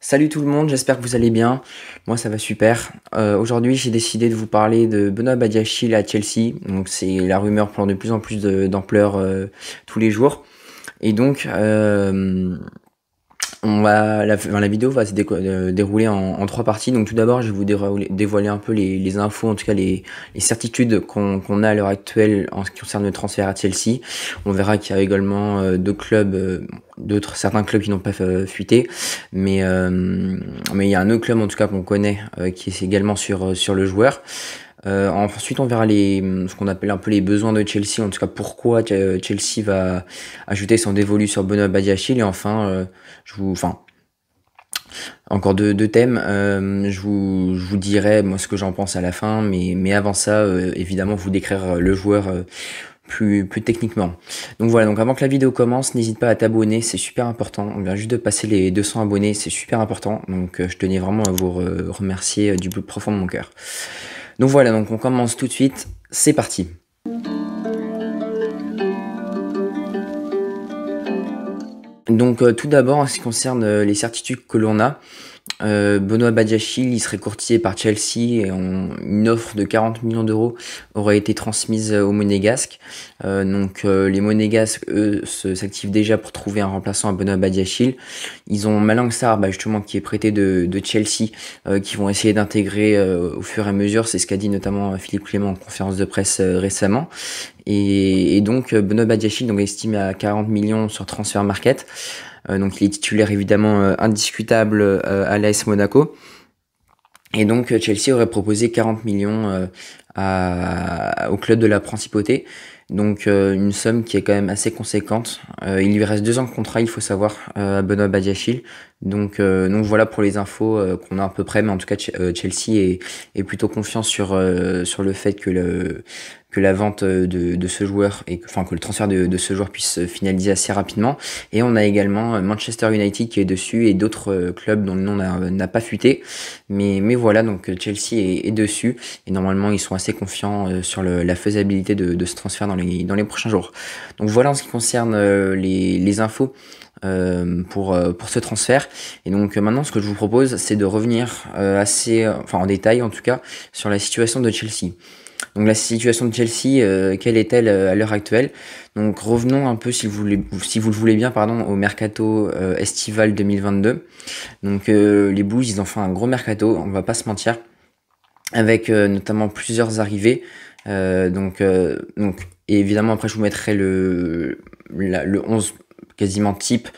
Salut tout le monde, j'espère que vous allez bien. Moi ça va super. Euh, aujourd'hui j'ai décidé de vous parler de Benoît Badiachil à Chelsea. Donc c'est la rumeur prend de plus en plus d'ampleur euh, tous les jours. Et donc euh, on va, la, vidéo va se euh, dérouler en, trois parties. Donc tout d'abord, je vais vous dévoiler, un peu les, infos, en tout cas les, certitudes qu'on a à l'heure actuelle en ce qui concerne le transfert à Chelsea. On verra qu'il y a également deux clubs, euh, d'autres certains clubs qui n'ont pas euh, fuité, mais mais il y a un autre club en tout cas qu'on connaît qui est également sur sur le joueur. Euh, ensuite, on verra les, ce qu'on appelle un peu les besoins de Chelsea, en tout cas pourquoi euh, Chelsea va ajouter son dévolu sur Benoît Badiachil. Et enfin, euh, je vous, enfin, encore deux, deux thèmes. je, vous, je vous dirai moi, ce que j'en pense à la fin, mais, mais avant ça, évidemment, vous décrire le joueur plus, plus techniquement. Donc voilà, donc avant que la vidéo commence, n'hésite pas à t'abonner, c'est super important. On vient juste de passer les 200 abonnés, c'est super important. Donc je tenais vraiment à vous remercier du plus profond de mon cœur. Donc voilà, donc on commence tout de suite, c'est parti. Donc euh, tout d'abord en ce qui concerne euh, les certitudes que l'on a, euh, Benoît Badiachil, il serait courtisé par Chelsea et une offre de 40 millions d'euros aurait été transmise aux Monégasques. Euh, donc euh, les Monégasques, eux, s'activent déjà pour trouver un remplaçant à Benoît Badiachil. Ils ont Malang Sarr, bah, justement, qui est prêté de, Chelsea, qui vont essayer d'intégrer au fur et à mesure. C'est ce qu'a dit notamment Philippe Clément en conférence de presse récemment. Et, donc Benoît Badiachil, est estimé à 40 millions sur transfert Market. Euh, donc il est titulaire évidemment euh, indiscutable euh, à l'AS Monaco. Et donc Chelsea aurait proposé 40 millions au club de la Principauté. Donc une somme qui est quand même assez conséquente. il lui reste deux ans de contrat, il faut savoir, à Benoît Badiachil. Donc, donc voilà pour les infos qu'on a à peu près, mais en tout cas Chelsea est, est plutôt confiant sur, sur le fait que le, que la vente euh, de, ce joueur et que, enfin que le transfert de, ce joueur puisse se finaliser assez rapidement. Et on a également euh, Manchester United qui est dessus et d'autres euh, clubs dont le nom n'a pas fuité. Mais, mais voilà, donc Chelsea est, dessus et normalement ils sont assez confiants sur la faisabilité de, ce transfert dans les, dans les prochains jours. Donc voilà en ce qui concerne les, infos. pour, pour ce transfert. Et donc maintenant, ce que je vous propose, c'est de revenir assez, enfin en détail en tout cas, sur la situation de Chelsea. Donc la situation de Chelsea, euh, quelle est-elle euh, à l'heure actuelle Donc revenons un peu, si vous, si vous le voulez bien, pardon, au mercato euh, estival 2022. Donc les Blues, ils ont fait un gros mercato, on va pas se mentir, avec notamment plusieurs arrivées. donc, donc évidemment après je vous mettrai le 11 quasiment type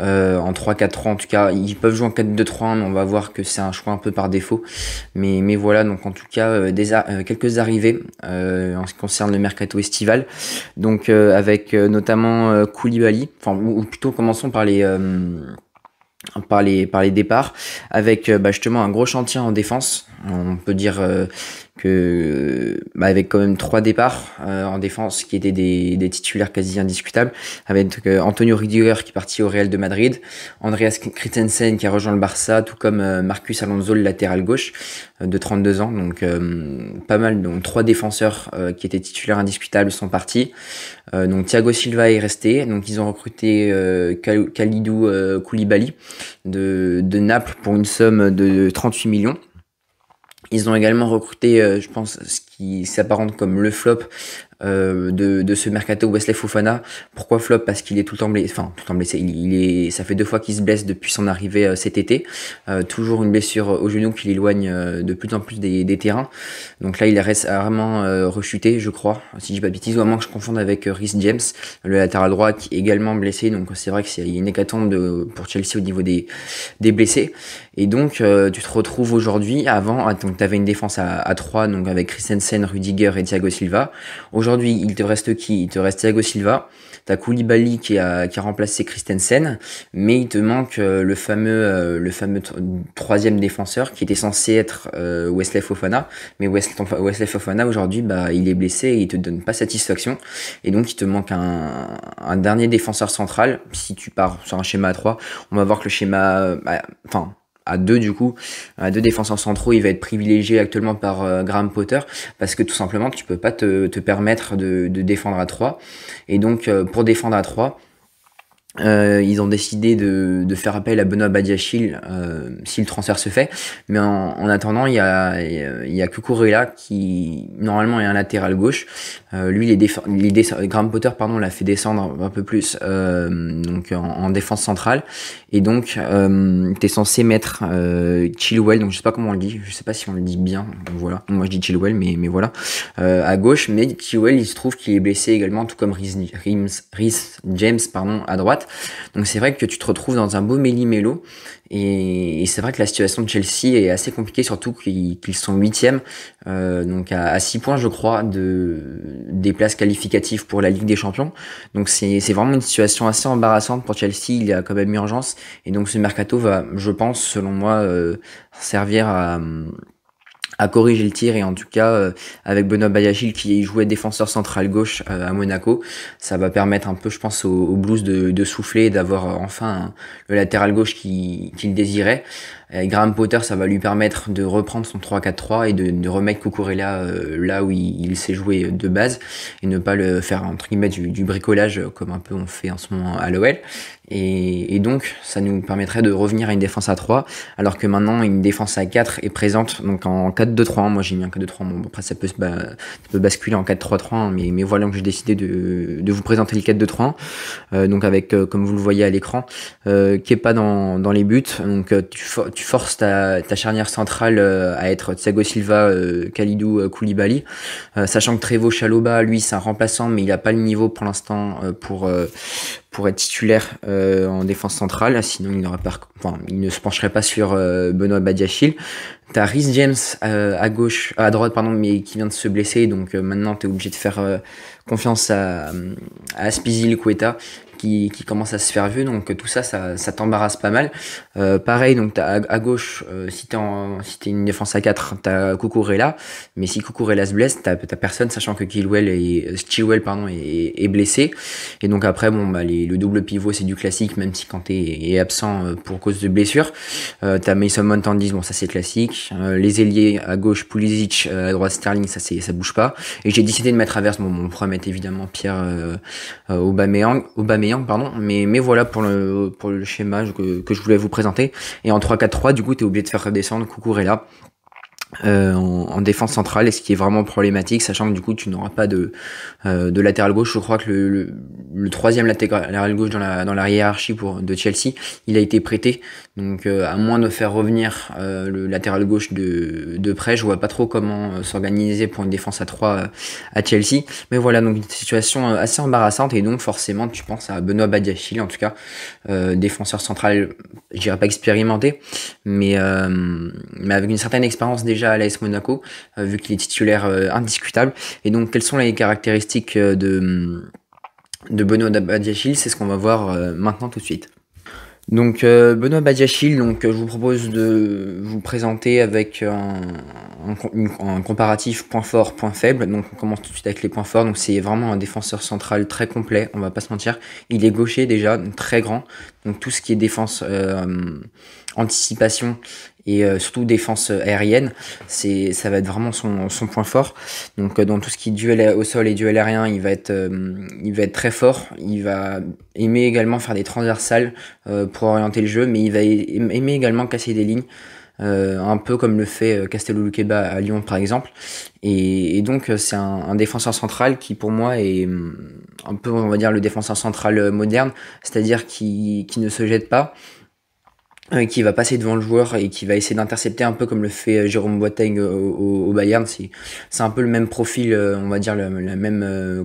euh, en 3-4-3 en tout cas. Ils peuvent jouer en 4-2-3-1, mais on va voir que c'est un choix un peu par défaut. Mais, mais voilà, donc en tout cas, euh, des euh, quelques arrivées en ce qui concerne le mercato estival. Donc avec notamment Koulibaly, enfin, ou, plutôt commençons par les par les, par les départs, avec bah, justement un gros chantier en défense. On peut dire, euh, que bah, avec quand même trois départs euh, en défense qui étaient des, titulaires quasi indiscutables, avec euh, Antonio Rüdiger qui est parti au Real de Madrid, Andreas Christensen qui a rejoint le Barça, tout comme euh, Marcus Alonso le latéral gauche de 32 ans, donc pas mal, donc trois défenseurs qui étaient titulaires indiscutables sont partis, donc Thiago Silva est resté, donc ils ont recruté Kalidou Koulibaly de, de Naples pour une somme de 38 millions. Ils ont également recruté, euh, je pense, qui s'apparente comme le flop euh, de, ce mercato Wesley Fofana. Pourquoi flop Parce qu'il est tout le temps blessé. Enfin, tout le temps blessé. Il, est, ça fait deux fois qu'il se blesse depuis son arrivée euh, cet été. Euh, toujours une blessure au genou qui l'éloigne de plus en plus des, terrains. Donc là, il reste rarement rechuté, je crois. Si je dis pas de ou à moins que je confonde avec Rhys James, le latéral droit qui est également blessé. Donc c'est vrai qu'il y a une hécatombe de, pour Chelsea au niveau des, des blessés. Et donc, tu te retrouves aujourd'hui avant. Ah, tu avais une défense à, 3, donc avec Henson Rudiger et Thiago Silva. Aujourd'hui, il te reste qui Il te reste Thiago Silva. T'as Koulibaly qui a, qui a remplacé Christensen, mais il te manque euh, le fameux, euh, le fameux troisième défenseur qui était censé être euh, Wesley Fofana. Mais Wesley Fofana aujourd'hui, bah, il est blessé et il te donne pas satisfaction. Et donc, il te manque un, dernier défenseur central. Si tu pars sur un schéma à 3, on va voir que le schéma, bah, enfin, à deux du coup, à deux défenseurs centraux, il va être privilégié actuellement par euh, Graham Potter parce que tout simplement tu peux pas te, te permettre de, de, défendre à 3 et donc euh, pour défendre à 3 euh, ils ont décidé de, de, faire appel à Benoît Badiachil euh, si le transfert se fait. Mais en, attendant, il y a, y a qui, normalement, est un latéral gauche. Euh, lui, les est Graham Potter pardon, l'a fait descendre un peu plus euh, donc en, défense centrale. Et donc, euh, tu censé mettre euh, Chilwell, donc je sais pas comment on le dit, je sais pas si on le dit bien. voilà. Moi, je dis Chilwell, mais, mais voilà. Euh, à gauche, mais Chilwell, il se trouve qu'il est blessé également, tout comme Rhys James pardon, à droite. Donc c'est vrai que tu te retrouves dans un beau méli-mélo. Et, c'est vrai que la situation de Chelsea est assez compliquée, surtout qu'ils sont huitièmes, euh, donc à, à 6 points, je crois, de, des places qualificatives pour la Ligue des Champions. Donc c'est vraiment une situation assez embarrassante pour Chelsea. Il y a quand même urgence. Et donc ce mercato va, je pense, selon moi, euh, servir à à corriger le tir et en tout cas euh, avec Benoît Bayagil qui jouait défenseur central gauche euh, à Monaco ça va permettre un peu je pense aux, Blues de, de souffler d'avoir euh, enfin le latéral gauche qu'il désiraient désirait Graham Potter, ça va lui permettre de reprendre son 3-4-3 et de, de remettre Cucurella euh, là où il, s'est joué de base et ne pas le faire entre guillemets du, bricolage euh, comme un peu on fait en ce moment à l'OL. Et, donc, ça nous permettrait de revenir à une défense à 3, alors que maintenant, une défense à 4 est présente. Donc en 4-2-3, moi j'ai mis un 4-2-3, bon, après ça peut, se basculer en 4-3-3, mais, mais, voilà que j'ai décidé de, vous présenter le 4-2-3. Euh, donc avec, comme vous le voyez à l'écran, qui est pas dans, les buts. Donc tu force forces ta, charnière centrale euh, à être Thiago Silva, euh, Kalidou, euh, Koulibaly, sachant que Trevo Chaloba, lui, c'est un remplaçant, mais il n'a pas le niveau pour l'instant pour pour être titulaire euh, en défense centrale, ah, sinon il, pas, enfin, il ne se pencherait pas sur euh, Benoît Badiachil. T'as Rhys James euh, à gauche, à droite pardon, mais qui vient de se blesser, donc maintenant t'es obligé de faire confiance à, à Aspizil Cueta qui, qui, commence à se faire vieux, donc tout ça, ça, t'embarrasse pas mal. pareil, donc t'as à, gauche, si t'es si une défense à 4, t'as Rela mais si Rela se blesse, t'as personne, sachant que Kilwell est, Steelwell pardon, est, est blessé, et donc après, bon, bah, les le double pivot c'est du classique même si quand t'es absent euh, pour cause de blessure. Euh, t'as Mason Mount bon ça c'est classique. Euh, les ailiers à gauche Pulisic, euh, à droite Sterling, ça c'est ça bouge pas. Et j'ai décidé de mettre à verse, bon, bon on évidemment Pierre Aubameyang, Aubameyang pardon, mais mais voilà pour le le schéma que, je voulais vous présenter. Et en 3-4-3 du coup t'es obligé de faire redescendre Coucou là euh, en, défense centrale et ce qui est vraiment problématique sachant que du coup tu n'auras pas de euh, de latéral gauche je crois que le, le, troisième latéral gauche dans la dans la hiérarchie pour de Chelsea il a été prêté donc euh, à moins de faire revenir le latéral gauche de de près je vois pas trop comment s'organiser pour une défense à 3 à Chelsea mais voilà donc une situation assez embarrassante et donc forcément tu penses à Benoît Badiachil en tout cas défenseur central je pas expérimenté mais mais avec une certaine expérience déjà à l'AS Monaco, euh, vu qu'il est titulaire euh, indiscutable. Et donc, quelles sont les caractéristiques euh, de, mm, de Benoît Badiachil C'est ce qu'on va voir maintenant tout de suite. Donc Benoît Badiachil, donc je vous propose de vous présenter avec un, comparatif point fort, point faible. Donc on commence tout de suite avec les points forts. Donc c'est vraiment un défenseur central très complet, on va pas se mentir. Il est gaucher déjà, très grand. Donc tout ce qui est défense, anticipation et euh, surtout défense euh, aérienne. C'est, ça va être vraiment son, son point fort. Donc euh, dans tout ce qui est duel au sol et duel aérien, il va être, il va être très fort. Il va aimer également faire des transversales pour orienter le jeu, mais il va aimer également casser des lignes. un peu comme le fait Castello Luqueba à Lyon par exemple. Et, donc c'est un, un, défenseur central qui pour moi est hum, un peu on va dire le défenseur central moderne, c'est-à-dire qui, qui ne se jette pas, euh, qui va passer devant le joueur et qui va essayer d'intercepter un peu comme le fait euh, Jérôme Boateng euh, au, Bayern. C'est un peu le même profil, on va dire, la même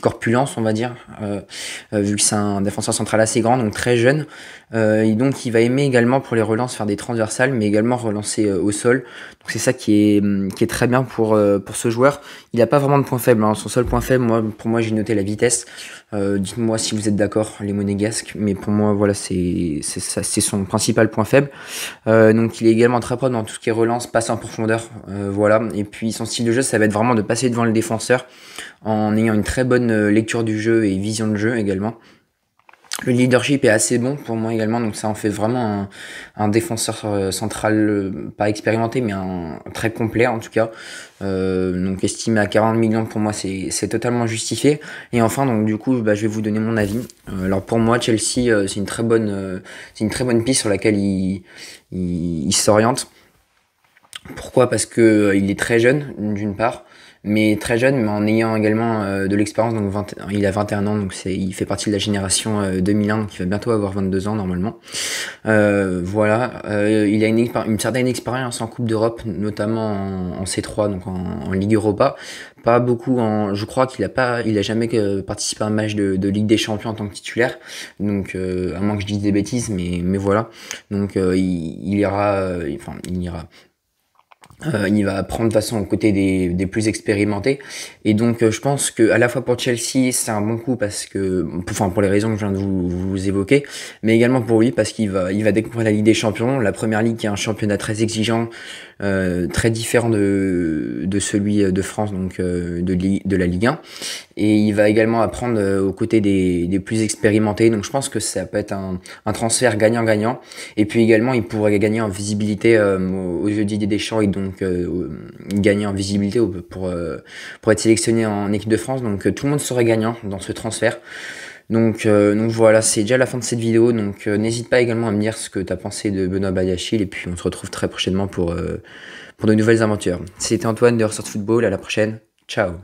corpulence, on va dire, vu que c'est un défenseur central assez grand, donc très jeune, euh, et donc il va aimer également pour les relances faire des transversales, mais également relancer euh, au sol. Donc c'est ça qui est, hum, qui est très bien pour, euh, pour ce joueur. Il n'a pas vraiment de points faible. Hein. Son seul point faible, pour moi, j'ai noté la vitesse. Dites-moi si vous êtes d'accord, les monégasques. Mais pour moi, voilà, c'est son principal point faible. donc il est également très propre dans tout ce qui est relance, passe en profondeur. voilà. Et puis son style de jeu, ça va être vraiment de passer devant le défenseur en ayant une très bonne lecture du jeu et vision de jeu également. Le leadership est assez bon pour moi également, donc ça en fait vraiment un, défenseur euh, central, euh, pas expérimenté, mais un, très complet en tout cas. Euh, donc estimé à 40 millions pour moi, c'est totalement justifié. Et enfin, donc du coup, bah, je vais vous donner mon avis. Euh, alors pour moi, Chelsea, c'est une très bonne, c'est une très bonne piste sur laquelle il, il, s'oriente. Pourquoi Parce que il est très jeune, d'une part mais très jeune, mais en ayant également euh, de l'expérience. Donc il a 21 ans, donc c'est, il fait partie de la génération 2001 euh, 2001 il va bientôt avoir 22 ans normalement. Euh, voilà, il a une, certaine expérience en Coupe d'Europe, notamment en, C3, donc en, Ligue Europa. Pas beaucoup en, je crois qu'il a pas, il a jamais participé à un match de, Ligue des Champions en tant que titulaire. Donc à moins que je dise des bêtises, mais mais voilà. Donc il, il, ira, enfin il ira euh, il va prendre de façon aux côtés des, des plus expérimentés. Et donc, euh, je pense que à la fois pour Chelsea, c'est un bon coup parce que, enfin, pour les raisons que je viens de vous, évoquer, mais également pour lui parce qu'il va, il va découvrir la Ligue des Champions, la première ligue qui est un championnat très exigeant, euh, très différent de, de celui de France, donc de, de la Ligue 1. Et il va également apprendre aux côtés des, des plus expérimentés. Donc, je pense que ça peut être un, un transfert gagnant-gagnant. Et puis également, il pourrait gagner en visibilité aux yeux d'Idée Deschamps et donc donc gagner en visibilité pour, euh, pour être sélectionné en équipe de France. Donc euh, tout le monde serait gagnant dans ce transfert. Euh, donc, voilà, c'est déjà la fin de cette vidéo. Donc n'hésite pas également à me dire ce que tu as pensé de Benoît bayashi Et puis on se retrouve très prochainement pour, pour de nouvelles aventures. C'était Antoine de Ressort Football. À la prochaine. Ciao.